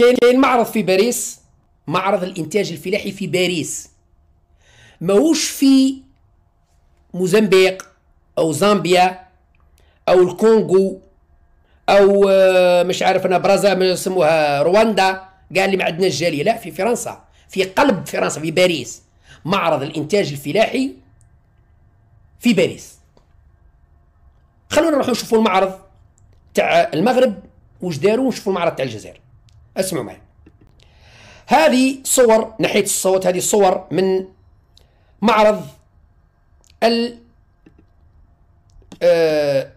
كاين كاين معرض في باريس معرض الانتاج الفلاحي في باريس ماهوش في موزمبيق او زامبيا او الكونغو او آه، مش عارف انا برازا يسموها رواندا قال لي ما عندنا الجاليه لا في فرنسا في قلب فرنسا في باريس معرض الانتاج الفلاحي في باريس خلونا نروحوا نشوفوا المعرض تاع المغرب واش داروا ونشوفوا المعرض تاع الجزائر اسمعوا معي هذه صور ناحيه الصوت هذه صور من معرض ال آه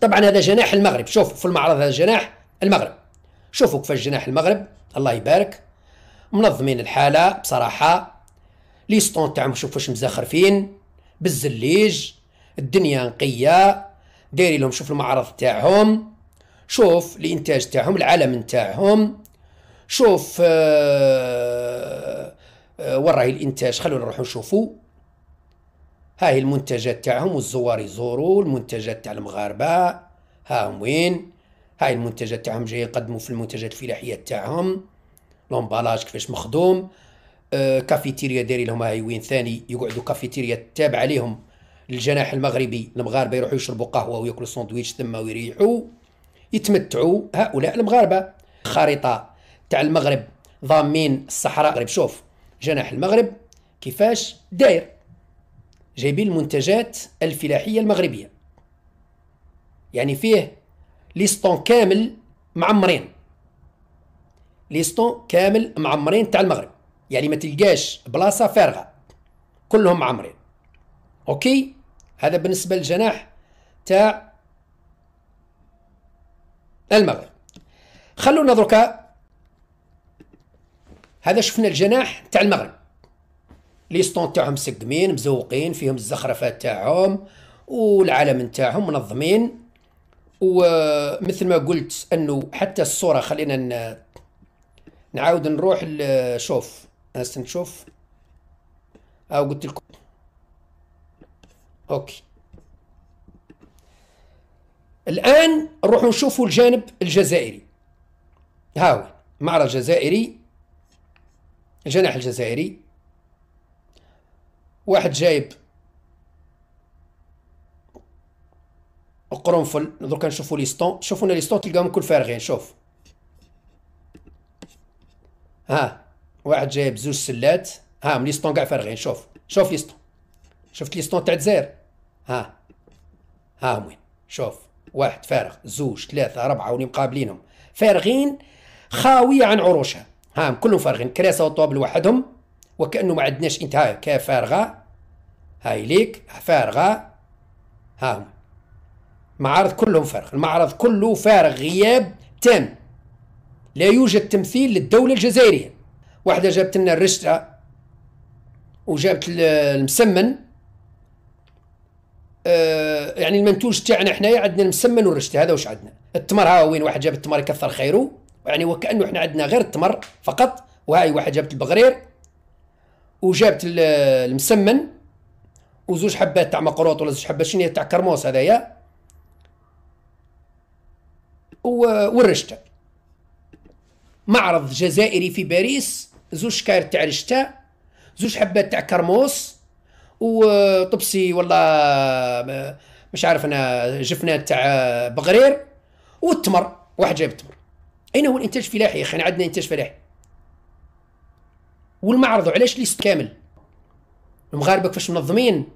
طبعا هذا جناح المغرب شوفوا في المعرض هذا جناح المغرب شوفوا كيفاش جناح المغرب الله يبارك منظمين الحاله بصراحه لي ستون تاعهم شوفوا واش مزخرفين بالزليج الدنيا نقيه دايرين لهم شوف المعرض تاعهم شوف الانتاج تاعهم العالم تاعهم شوف آه،, آه وين راهي الانتاج خلونا نروحوا نشوفوا هي المنتجات تاعهم والزوار يزوروا المنتجات تاع المغاربه ها هم وين هاي المنتجات تاعهم جاي يقدموا في المنتجات الفلاحيه تاعهم لومبالاج كيفاش مخدوم آه، كافيتيريا داير لهم هاي وين ثاني يقعدوا كافيتيريا تابعه عليهم الجناح المغربي المغاربه يروحوا يشربوا قهوه وياكلوا ساندويتش تما ويريحوا يتمتعوا هؤلاء المغاربه خريطه تاع المغرب ضامين الصحراء المغرب شوف جناح المغرب كيفاش داير جايبين المنتجات الفلاحيه المغربيه يعني فيه ليستون كامل معمرين ليستون كامل معمرين تاع المغرب يعني ما تلقاش بلاصه فارغه كلهم معمرين اوكي هذا بالنسبه للجناح تاع المغرب خلونا دركا هذا شفنا الجناح تاع المغرب لي ستون تاعهم مسقمين مزوقين فيهم الزخرفات تاعهم والعالم نتاعهم منظمين ومثل ما قلت انه حتى الصوره خلينا نعاود نروح شوف هسه نشوف او قلت لكم اوكي الآن نروحوا نشوفوا الجانب الجزائري هاو معرض جزائري الجناح الجزائري واحد جايب القرنفل دركا نشوفوا لي ستون شوفونا لي ستون تلقاهم كل فارغين شوف ها واحد جايب زوج سلات ها لي ستون كاع فارغين شوف شوف لي ستون شفت لي ستون تاع الجزائر ها ها وين شوف واحد فارغ زوج ثلاثة أربعة واللي مقابلينهم فارغين خاوية عن عروشها هام كلهم فارغين كراسة وطوب لوحدهم وكأنه ما عندناش انتهاء كيف فارغة هاي ليك فارغة هاهم المعارض كلهم فارغ المعرض كله فارغ غياب تام لا يوجد تمثيل للدولة الجزائرية واحدة جابت لنا الرشتة وجابت المسمن آه، يعني المنتوج تاعنا حنايا عندنا المسمن والرشد هذا واش عندنا التمر ها وين واحد جاب التمر يكثر خيره يعني وكانه حنا عندنا غير التمر فقط وهاي واحد جابت البغرير وجابت المسمن وزوج حبات تاع مقروط ولا زوج حبات شنو تاع كرموس هذايا والرشتة معرض جزائري في باريس زوج كاير تاع رشتة زوج حبات تاع كرموس وطبسي والله مش عارف انا جفنه تاع بغرير والتمر واحد جايب التمر اين هو الانتاج الفلاحي يا اخي عندنا انتاج فلاحي والمعرض علاش ليست كامل المغاربه كيفاش منظمين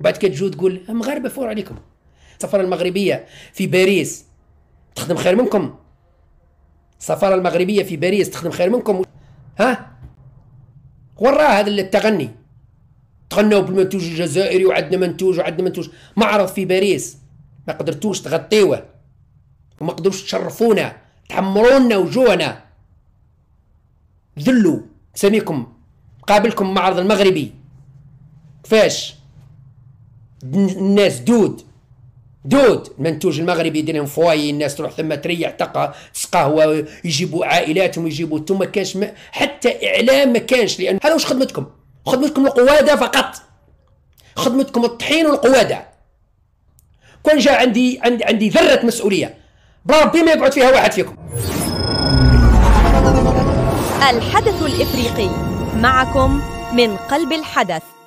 بعد كتجو تقول المغاربه فور عليكم السفاره المغربيه في باريس تخدم خير منكم السفاره المغربيه في باريس تخدم خير منكم ها وراه هذا التغني تغنوا بالمنتوج الجزائري وعندنا منتوج وعندنا منتوج معرض في باريس ما قدرتوش تغطيوه وما قدروش تشرفونا تعمرونا وجوهنا ذلوا سميكم قابلكم معرض المغربي كيفاش الناس دود دود المنتوج المغربي يدير فواي الناس تروح ثم تريح تقى قهوه يجيبوا عائلاتهم يجيبوا ثم ما كانش حتى اعلام ما كانش لان هذا واش خدمتكم خدمتكم القوادة فقط خدمتكم الطحين والقوادة كون جا عندي عندي, عندي ذرة مسؤولية بربي ما يقعد فيها واحد فيكم الحدث الإفريقي معكم من قلب الحدث